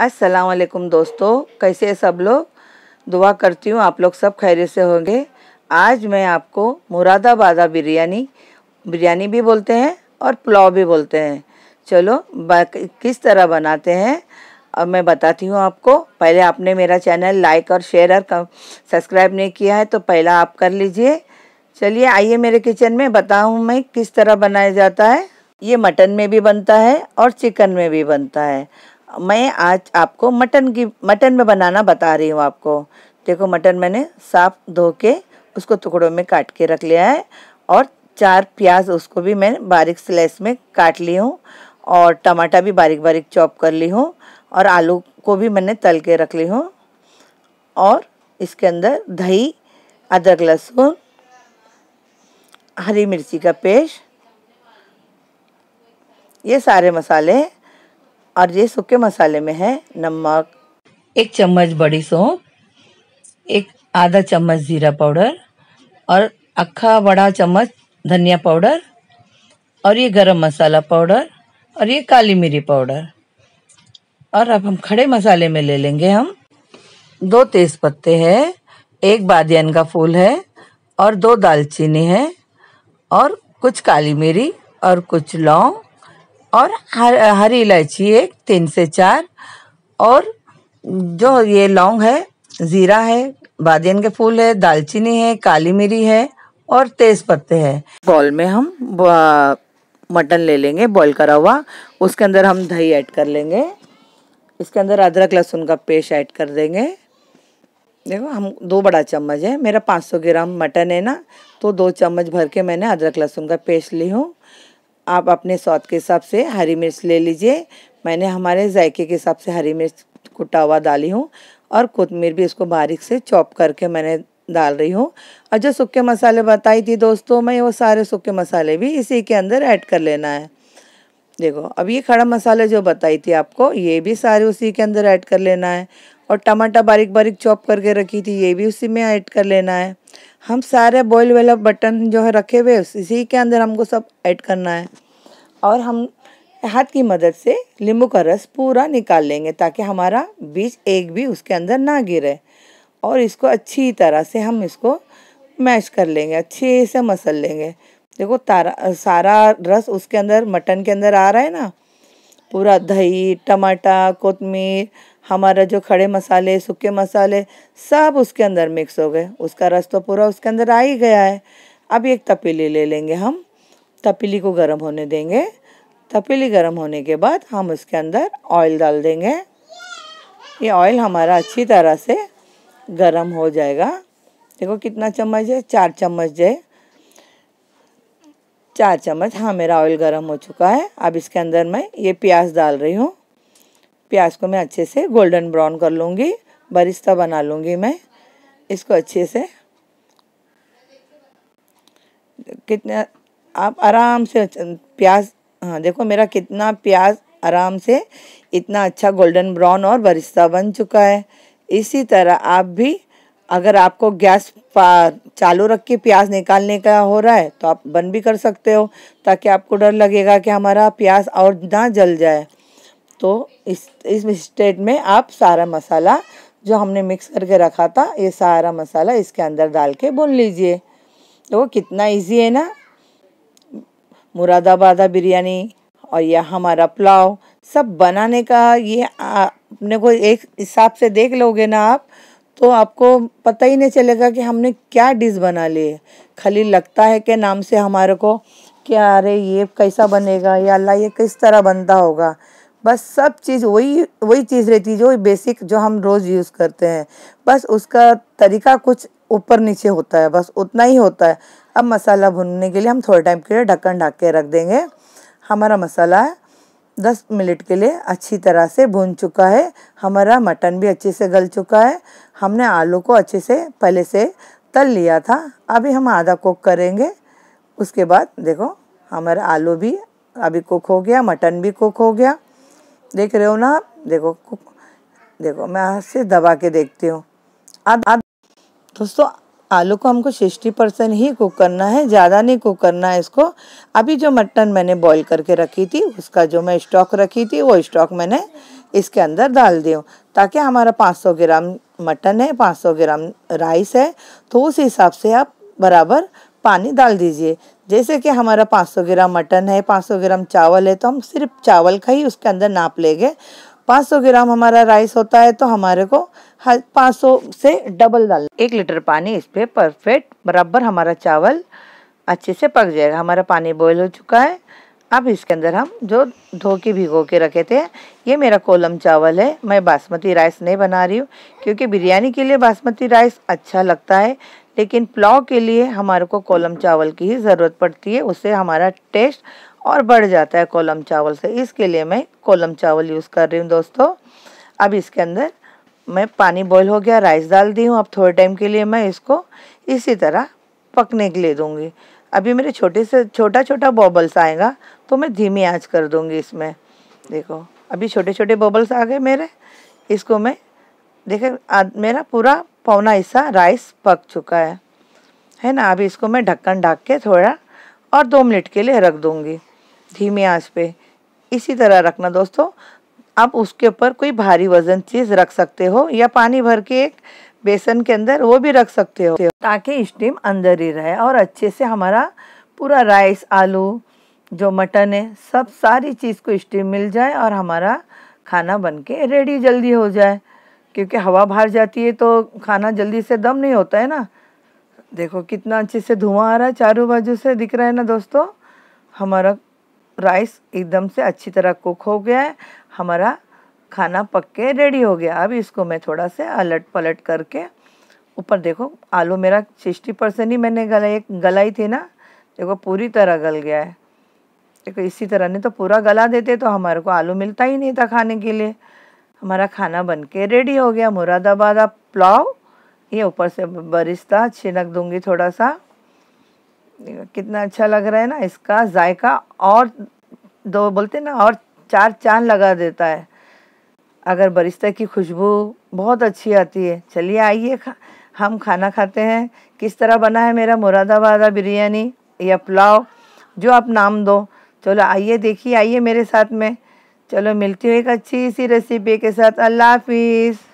अस्सलाम वालेकुम दोस्तों कैसे सब लोग दुआ करती हूँ आप लोग सब खैर से होंगे आज मैं आपको मुरादाबादा बिरयानी बिरयानी भी बोलते हैं और पुलाव भी बोलते हैं चलो किस तरह बनाते हैं अब मैं बताती हूँ आपको पहले आपने मेरा चैनल लाइक और शेयर और सब्सक्राइब नहीं किया है तो पहला आप कर लीजिए चलिए आइए मेरे किचन में बताऊँ मैं किस तरह बनाया जाता है ये मटन में भी बनता है और चिकन में भी बनता है मैं आज आपको मटन की मटन में बनाना बता रही हूँ आपको देखो मटन मैंने साफ धो के उसको टुकड़ों में काट के रख लिया है और चार प्याज उसको भी मैंने बारीक स्लाइस में काट ली हूँ और टमाटर भी बारीक बारीक चॉप कर ली हूँ और आलू को भी मैंने तल के रख ली हूँ और इसके अंदर दही अदरक लहसुन हरी मिर्ची का पेस्ट ये सारे मसाले और ये सूखे मसाले में है नमक एक चम्मच बड़ी सौंफ एक आधा चम्मच जीरा पाउडर और अक्खा बड़ा चम्मच धनिया पाउडर और ये गरम मसाला पाउडर और ये काली मिरी पाउडर और अब हम खड़े मसाले में ले लेंगे हम दो तेज़ पत्ते हैं एक बादियन का फूल है और दो दालचीनी है और कुछ काली मिरी और कुछ लौंग और हर हरी इलायची एक तीन से चार और जो ये लौंग है ज़ीरा है बादियन के फूल है दालचीनी है काली मिरी है और तेज़ पत्ते है बॉल में हम मटन ले लेंगे बॉईल करा हुआ उसके अंदर हम दही ऐड कर लेंगे इसके अंदर अदरक लहसुन का पेस्ट ऐड कर देंगे देखो हम दो बड़ा चम्मच है मेरा 500 ग्राम मटन है ना तो दो चम्मच भर के मैंने अदरक लहसुन का पेस्ट ली हूँ आप अपने स्वाद के हिसाब से हरी मिर्च ले लीजिए मैंने हमारे जायके के हिसाब से हरी मिर्च कुटा हुआ डाली हूँ और कोतमीर भी इसको बारीक से चॉप करके मैंने डाल रही हूँ और जो सूखे मसाले बताई थी दोस्तों मैं वो सारे सूखे मसाले भी इसी के अंदर ऐड कर लेना है देखो अब ये खड़ा मसाले जो बताई थी आपको ये भी सारे उसी के अंदर ऐड कर लेना है और टमाटर बारीक बारीक चॉप करके रखी थी ये भी उसी में ऐड कर लेना है हम सारे बॉयल वाला बटन जो है रखे हुए इसी के अंदर हमको सब ऐड करना है और हम हाथ की मदद से नींबू का रस पूरा निकाल लेंगे ताकि हमारा बीज एक भी उसके अंदर ना गिरे और इसको अच्छी तरह से हम इसको मैश कर लेंगे अच्छे से मसल लेंगे देखो तारा सारा रस उसके अंदर मटन के अंदर आ रहा है ना पूरा दही टमाटर कोतमीर हमारा जो खड़े मसाले सूखे मसाले सब उसके अंदर मिक्स हो गए उसका रस तो पूरा उसके अंदर आ ही गया है अब एक तपीली ले लेंगे हम तपीली को गर्म होने देंगे तपीली गर्म होने के बाद हम उसके अंदर ऑयल डाल देंगे ये ऑयल हमारा अच्छी तरह से गर्म हो जाएगा देखो कितना चम्मच है चार चम्मच है चार चम्मच हाँ मेरा ऑयल गर्म हो चुका है अब इसके अंदर मैं ये प्याज डाल रही हूँ प्याज को मैं अच्छे से गोल्डन ब्राउन कर लूँगी बरिश्ता बना लूँगी मैं इसको अच्छे से कितना आप आराम से प्याज हाँ देखो मेरा कितना प्याज आराम से इतना अच्छा गोल्डन ब्राउन और बरिश्ता बन चुका है इसी तरह आप भी अगर आपको गैस चालू रख के प्याज निकालने का हो रहा है तो आप बंद भी कर सकते हो ताकि आपको डर लगेगा कि हमारा प्याज और ना जल जाए तो इस इस स्टेट में आप सारा मसाला जो हमने मिक्स करके रखा था ये सारा मसाला इसके अंदर डाल के भून लीजिए तो कितना इजी है ना मुरादाबादा बिरयानी और यह हमारा पुलाव सब बनाने का ये अपने को एक हिसाब से देख लोगे ना आप तो आपको पता ही नहीं चलेगा कि हमने क्या डिश बना ली है खाली लगता है कि नाम से हमारे को क्या अरे ये कैसा बनेगा या अल्लाह ये किस तरह बनता होगा बस सब चीज़ वही वही चीज़ रहती है जो बेसिक जो हम रोज़ यूज़ करते हैं बस उसका तरीका कुछ ऊपर नीचे होता है बस उतना ही होता है अब मसाला भुनने के लिए हम थोड़े टाइम के लिए ढक्कन ढक के रख देंगे हमारा मसाला दस मिनट के लिए अच्छी तरह से भुन चुका है हमारा मटन भी अच्छे से गल चुका है हमने आलू को अच्छे से पहले से तल लिया था अभी हम आधा कुक करेंगे उसके बाद देखो हमारा आलू भी अभी कुक हो गया मटन भी कुक हो गया देख रहे हो ना आप देखो देखो मैं हाथ से दबा के देखती हूँ अब अब दोस्तों आलू को हमको सिक्सटी परसेंट ही कुक करना है ज़्यादा नहीं कुक करना है इसको अभी जो मटन मैंने बॉईल करके रखी थी उसका जो मैं स्टॉक रखी थी वो स्टॉक मैंने इसके अंदर डाल दी हूँ ताकि हमारा 500 ग्राम मटन है 500 ग्राम राइस है तो उस हिसाब से आप बराबर पानी डाल दीजिए जैसे कि हमारा 500 ग्राम मटन है 500 ग्राम चावल है तो हम सिर्फ चावल का ही उसके अंदर नाप लेंगे 500 ग्राम हमारा राइस होता है तो हमारे को 500 से डबल डाल एक लीटर पानी इस पर परफेक्ट बराबर हमारा चावल अच्छे से पक जाएगा हमारा पानी बॉयल हो चुका है अब इसके अंदर हम जो धो के भिगो के रखे थे ये मेरा कोलम चावल है मैं बासमती राइस नहीं बना रही हूँ क्योंकि बिरयानी के लिए बासमती राइस अच्छा लगता है लेकिन पुलाव के लिए हमारे को कोलम चावल की ही ज़रूरत पड़ती है उससे हमारा टेस्ट और बढ़ जाता है कोलम चावल से इसके लिए मैं कोलम चावल यूज़ कर रही हूँ दोस्तों अब इसके अंदर मैं पानी बॉईल हो गया राइस डाल दी हूँ अब थोड़े टाइम के लिए मैं इसको इसी तरह पकने के लिए दूँगी अभी मेरे छोटे से छोटा छोटा बॉबल्स आएगा तो मैं धीमी आँच कर दूँगी इसमें देखो अभी छोटे छोटे बॉबल्स आ गए मेरे इसको मैं देखें मेरा पूरा पौना हिस्सा राइस पक चुका है है ना अभी इसको मैं ढक्कन ढाक के थोड़ा और दो मिनट के लिए रख दूँगी धीमी आंच पे इसी तरह रखना दोस्तों आप उसके ऊपर कोई भारी वजन चीज़ रख सकते हो या पानी भर के एक बेसन के अंदर वो भी रख सकते हो ताकि स्टीम अंदर ही रहे और अच्छे से हमारा पूरा राइस आलू जो मटन है सब सारी चीज़ को स्टीम मिल जाए और हमारा खाना बन के रेडी जल्दी हो जाए क्योंकि हवा बाहर जाती है तो खाना जल्दी से दम नहीं होता है ना देखो कितना अच्छे से धुआं आ रहा है चारों बाजू से दिख रहा है ना दोस्तों हमारा राइस एकदम से अच्छी तरह कुक हो गया है हमारा खाना पक के रेडी हो गया अब इसको मैं थोड़ा से अलट पलट करके ऊपर देखो आलू मेरा सिक्सटी परसेंट ही मैंने गलाई गलाई थी ना देखो पूरी तरह गल गया है देखो इसी तरह नहीं तो पूरा गला देते तो हमारे को आलू मिलता ही नहीं था खाने के लिए हमारा खाना बन के रेडी हो गया मुरादाबाद आप पुलाव ये ऊपर से बरिश्ता छिनक दूंगी थोड़ा सा कितना अच्छा लग रहा है ना इसका जायका और दो बोलते ना और चार चांद लगा देता है अगर बरिश्ता की खुशबू बहुत अच्छी आती है चलिए आइए खा हम खाना खाते हैं किस तरह बना है मेरा मुरादाबाद बिरयानी या पुलाव जो आप नाम दो चलो आइए देखिए आइए मेरे साथ में चलो मिलती हूँ एक अच्छी सी रेसिपी के साथ अल्लाह हाफिज़